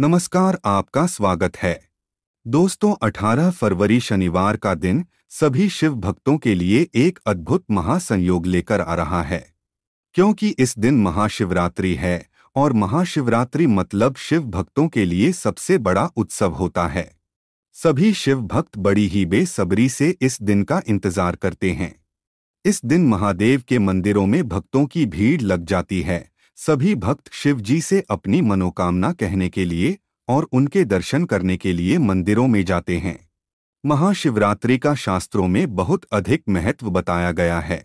नमस्कार आपका स्वागत है दोस्तों 18 फरवरी शनिवार का दिन सभी शिव भक्तों के लिए एक अद्भुत महासंयोग लेकर आ रहा है क्योंकि इस दिन महाशिवरात्रि है और महाशिवरात्रि मतलब शिव भक्तों के लिए सबसे बड़ा उत्सव होता है सभी शिव भक्त बड़ी ही बेसब्री से इस दिन का इंतजार करते हैं इस दिन महादेव के मंदिरों में भक्तों की भीड़ लग जाती है सभी भक्त शिव जी से अपनी मनोकामना कहने के लिए और उनके दर्शन करने के लिए मंदिरों में जाते हैं महाशिवरात्रि का शास्त्रों में बहुत अधिक महत्व बताया गया है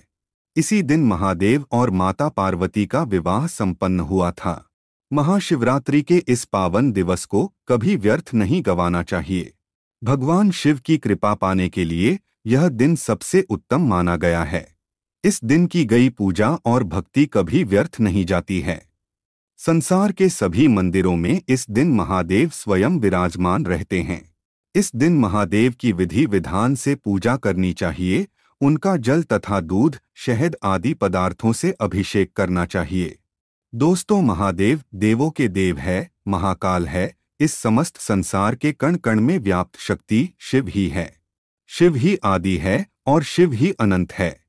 इसी दिन महादेव और माता पार्वती का विवाह संपन्न हुआ था महाशिवरात्रि के इस पावन दिवस को कभी व्यर्थ नहीं गवाना चाहिए भगवान शिव की कृपा पाने के लिए यह दिन सबसे उत्तम माना गया है इस दिन की गई पूजा और भक्ति कभी व्यर्थ नहीं जाती है संसार के सभी मंदिरों में इस दिन महादेव स्वयं विराजमान रहते हैं इस दिन महादेव की विधि विधान से पूजा करनी चाहिए उनका जल तथा दूध शहद आदि पदार्थों से अभिषेक करना चाहिए दोस्तों महादेव देवों के देव है महाकाल है इस समस्त संसार के कण कण में व्याप्त शक्ति शिव ही है शिव ही आदि है और शिव ही अनंत है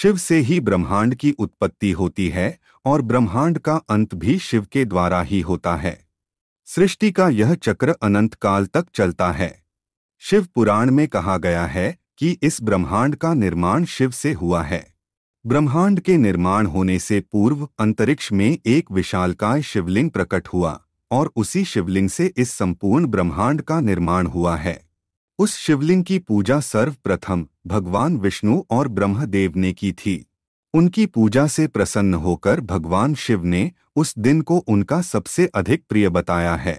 शिव से ही ब्रह्मांड की उत्पत्ति होती है और ब्रह्मांड का अंत भी शिव के द्वारा ही होता है सृष्टि का यह चक्र अनंत काल तक चलता है शिव पुराण में कहा गया है कि इस ब्रह्मांड का निर्माण शिव से हुआ है ब्रह्मांड के निर्माण होने से पूर्व अंतरिक्ष में एक विशालकाय शिवलिंग प्रकट हुआ और उसी शिवलिंग से इस संपूर्ण ब्रह्मांड का निर्माण हुआ है उस शिवलिंग की पूजा सर्वप्रथम भगवान विष्णु और ब्रह्मदेव ने की थी उनकी पूजा से प्रसन्न होकर भगवान शिव ने उस दिन को उनका सबसे अधिक प्रिय बताया है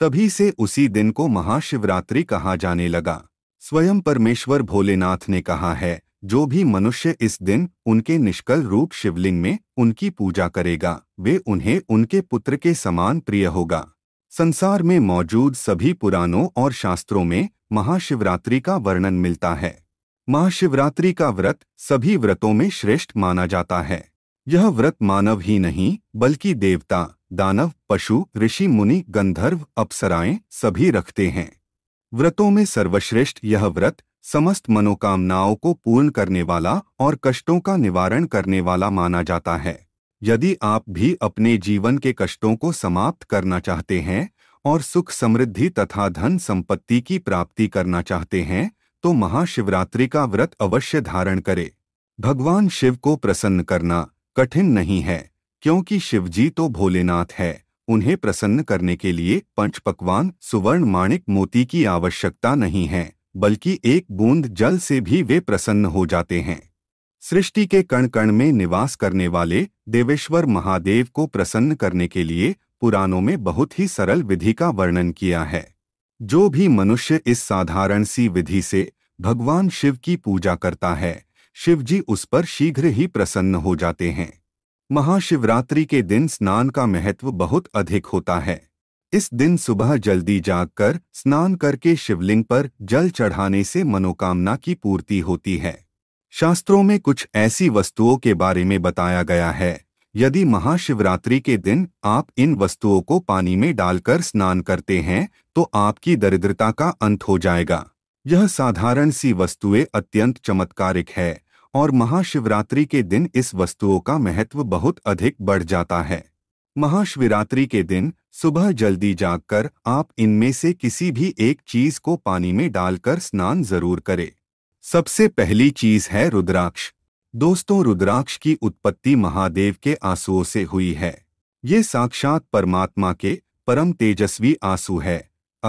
तभी से उसी दिन को महाशिवरात्रि कहा जाने लगा स्वयं परमेश्वर भोलेनाथ ने कहा है जो भी मनुष्य इस दिन उनके निष्कल रूप शिवलिंग में उनकी पूजा करेगा वे उन्हें उनके पुत्र के समान प्रिय होगा संसार में मौजूद सभी पुराणों और शास्त्रों में महाशिवरात्रि का वर्णन मिलता है महाशिवरात्रि का व्रत सभी व्रतों में श्रेष्ठ माना जाता है यह व्रत मानव ही नहीं बल्कि देवता दानव पशु ऋषि मुनि गंधर्व अप्सराएं सभी रखते हैं व्रतों में सर्वश्रेष्ठ यह व्रत समस्त मनोकामनाओं को पूर्ण करने वाला और कष्टों का निवारण करने वाला माना जाता है यदि आप भी अपने जीवन के कष्टों को समाप्त करना चाहते हैं और सुख समृद्धि तथा धन संपत्ति की प्राप्ति करना चाहते हैं तो महाशिवरात्रि का व्रत अवश्य धारण करें भगवान शिव को प्रसन्न करना कठिन नहीं है क्योंकि शिवजी तो भोलेनाथ है उन्हें प्रसन्न करने के लिए पंच पकवान सुवर्ण माणिक मोती की आवश्यकता नहीं है बल्कि एक बूंद जल से भी वे प्रसन्न हो जाते हैं सृष्टि के कण कण में निवास करने वाले देवेश्वर महादेव को प्रसन्न करने के लिए पुराणों में बहुत ही सरल विधि का वर्णन किया है जो भी मनुष्य इस साधारण सी विधि से भगवान शिव की पूजा करता है शिवजी उस पर शीघ्र ही प्रसन्न हो जाते हैं महाशिवरात्रि के दिन स्नान का महत्व बहुत अधिक होता है इस दिन सुबह जल्दी जागकर स्नान करके शिवलिंग पर जल चढ़ाने से मनोकामना की पूर्ति होती है शास्त्रों में कुछ ऐसी वस्तुओं के बारे में बताया गया है यदि महाशिवरात्रि के दिन आप इन वस्तुओं को पानी में डालकर स्नान करते हैं तो आपकी दरिद्रता का अंत हो जाएगा यह साधारण सी वस्तुएं अत्यंत चमत्कारिक है और महाशिवरात्रि के दिन इस वस्तुओं का महत्व बहुत अधिक बढ़ जाता है महाशिवरात्रि के दिन सुबह जल्दी जागकर आप इनमें से किसी भी एक चीज को पानी में डालकर स्नान जरूर करें सबसे पहली चीज है रुद्राक्ष दोस्तों रुद्राक्ष की उत्पत्ति महादेव के आंसुओं से हुई है ये साक्षात परमात्मा के परम तेजस्वी आंसू है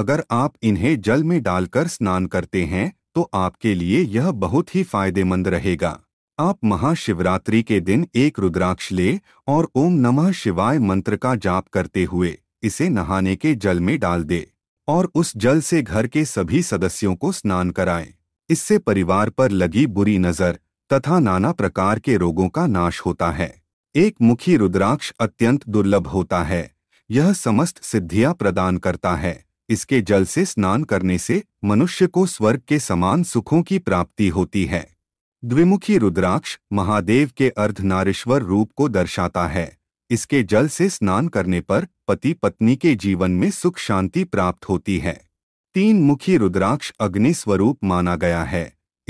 अगर आप इन्हें जल में डालकर स्नान करते हैं तो आपके लिए यह बहुत ही फायदेमंद रहेगा आप महाशिवरात्रि के दिन एक रुद्राक्ष ले और ओम नमः शिवाय मंत्र का जाप करते हुए इसे नहाने के जल में डाल दे और उस जल से घर के सभी सदस्यों को स्नान कराएं। इससे परिवार पर लगी बुरी नजर तथा नाना प्रकार के रोगों का नाश होता है एक मुखी रुद्राक्ष अत्यंत दुर्लभ होता है यह समस्त सिद्धियां प्रदान करता है इसके जल से स्नान करने से मनुष्य को स्वर्ग के समान सुखों की प्राप्ति होती है द्विमुखी रुद्राक्ष महादेव के अर्धनारेश्वर रूप को दर्शाता है इसके जल से स्नान करने पर पति पत्नी के जीवन में सुख शांति प्राप्त होती है तीन मुखी रुद्राक्ष अग्नि स्वरूप माना गया है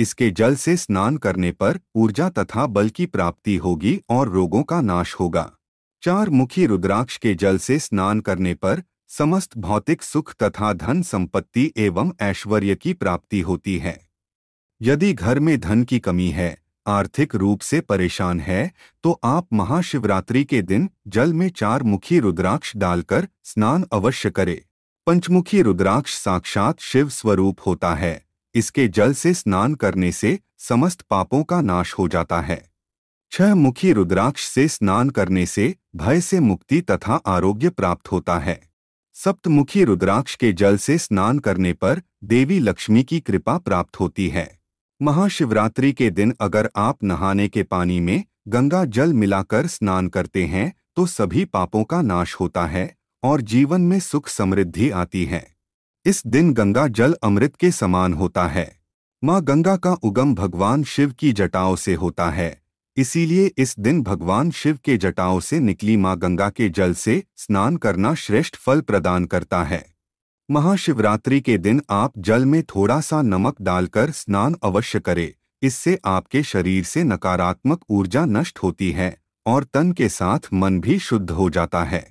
इसके जल से स्नान करने पर ऊर्जा तथा बल की प्राप्ति होगी और रोगों का नाश होगा चार मुखी रुद्राक्ष के जल से स्नान करने पर समस्त भौतिक सुख तथा धन संपत्ति एवं ऐश्वर्य की प्राप्ति होती है यदि घर में धन की कमी है आर्थिक रूप से परेशान है तो आप महाशिवरात्रि के दिन जल में चार मुखी रुद्राक्ष डालकर स्नान अवश्य करें पंचमुखी रुद्राक्ष साक्षात शिव स्वरूप होता है इसके जल से स्नान करने से समस्त पापों का नाश हो जाता है छह मुखी रुद्राक्ष से स्नान करने से भय से मुक्ति तथा आरोग्य प्राप्त होता है सप्तमुखी रुद्राक्ष के जल से स्नान करने पर देवी लक्ष्मी की कृपा प्राप्त होती है महाशिवरात्रि के दिन अगर आप नहाने के पानी में गंगा जल मिलाकर स्नान करते हैं तो सभी पापों का नाश होता है और जीवन में सुख समृद्धि आती है इस दिन गंगा जल अमृत के समान होता है माँ गंगा का उगम भगवान शिव की जटाओं से होता है इसीलिए इस दिन भगवान शिव के जटाओं से निकली माँ गंगा के जल से स्नान करना श्रेष्ठ फल प्रदान करता है महाशिवरात्रि के दिन आप जल में थोड़ा सा नमक डालकर स्नान अवश्य करें इससे आपके शरीर से नकारात्मक ऊर्जा नष्ट होती है और तन के साथ मन भी शुद्ध हो जाता है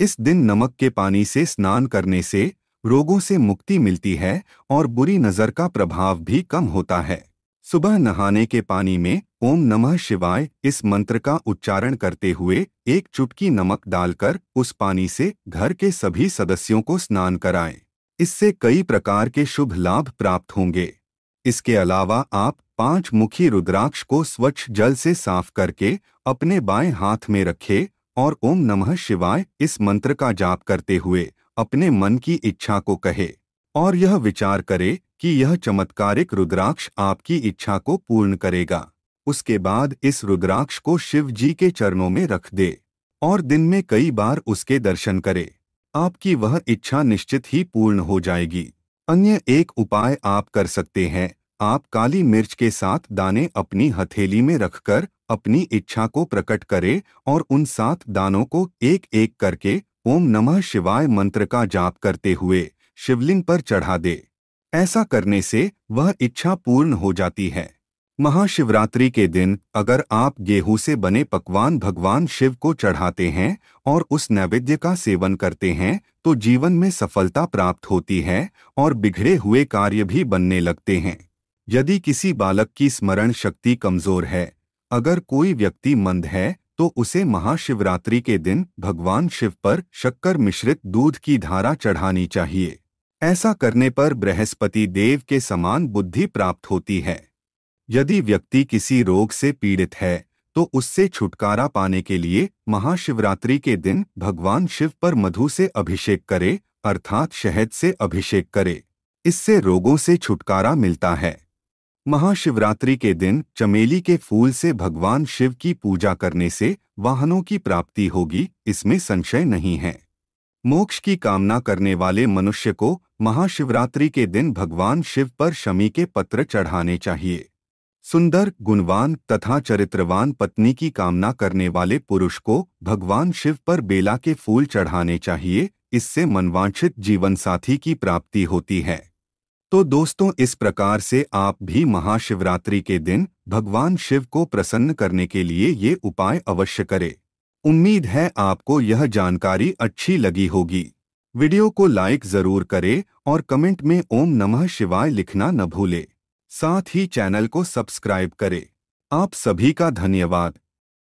इस दिन नमक के पानी से स्नान करने से रोगों से मुक्ति मिलती है और बुरी नज़र का प्रभाव भी कम होता है सुबह नहाने के पानी में ओम नमः शिवाय इस मंत्र का उच्चारण करते हुए एक चुटकी नमक डालकर उस पानी से घर के सभी सदस्यों को स्नान कराएं। इससे कई प्रकार के शुभ लाभ प्राप्त होंगे इसके अलावा आप पांच मुखी रुद्राक्ष को स्वच्छ जल से साफ करके अपने बाएं हाथ में रखें और ओम नमः शिवाय इस मंत्र का जाप करते हुए अपने मन की इच्छा को कहे और यह विचार करे कि यह चमत्कारिक रुद्राक्ष आपकी इच्छा को पूर्ण करेगा उसके बाद इस रुद्राक्ष को शिव जी के चरणों में रख दे और दिन में कई बार उसके दर्शन करे आपकी वह इच्छा निश्चित ही पूर्ण हो जाएगी अन्य एक उपाय आप कर सकते हैं आप काली मिर्च के साथ दाने अपनी हथेली में रखकर अपनी इच्छा को प्रकट करें और उन सात दानों को एक एक करके ओम नमः शिवाय मंत्र का जाप करते हुए शिवलिंग पर चढ़ा दे ऐसा करने से वह इच्छा पूर्ण हो जाती है महाशिवरात्रि के दिन अगर आप गेहूं से बने पकवान भगवान शिव को चढ़ाते हैं और उस नैवेद्य का सेवन करते हैं तो जीवन में सफलता प्राप्त होती है और बिगड़े हुए कार्य भी बनने लगते हैं यदि किसी बालक की स्मरण शक्ति कमजोर है अगर कोई व्यक्ति मंद है तो उसे महाशिवरात्रि के दिन भगवान शिव पर शक्कर मिश्रित दूध की धारा चढ़ानी चाहिए ऐसा करने पर बृहस्पति देव के समान बुद्धि प्राप्त होती है यदि व्यक्ति किसी रोग से पीड़ित है तो उससे छुटकारा पाने के लिए महाशिवरात्रि के दिन भगवान शिव पर मधु से अभिषेक करे अर्थात शहद से अभिषेक करे इससे रोगों से छुटकारा मिलता है महाशिवरात्रि के दिन चमेली के फूल से भगवान शिव की पूजा करने से वाहनों की प्राप्ति होगी इसमें संशय नहीं है मोक्ष की कामना करने वाले मनुष्य को महाशिवरात्रि के दिन भगवान शिव पर शमी के पत्र चढ़ाने चाहिए सुंदर गुणवान तथा चरित्रवान पत्नी की कामना करने वाले पुरुष को भगवान शिव पर बेला के फूल चढ़ाने चाहिए इससे मनवांछित जीवनसाथी की प्राप्ति होती है तो दोस्तों इस प्रकार से आप भी महाशिवरात्रि के दिन भगवान शिव को प्रसन्न करने के लिए ये उपाय अवश्य करें उम्मीद है आपको यह जानकारी अच्छी लगी होगी वीडियो को लाइक जरूर करें और कमेंट में ओम नमः शिवाय लिखना न भूले साथ ही चैनल को सब्सक्राइब करें आप सभी का धन्यवाद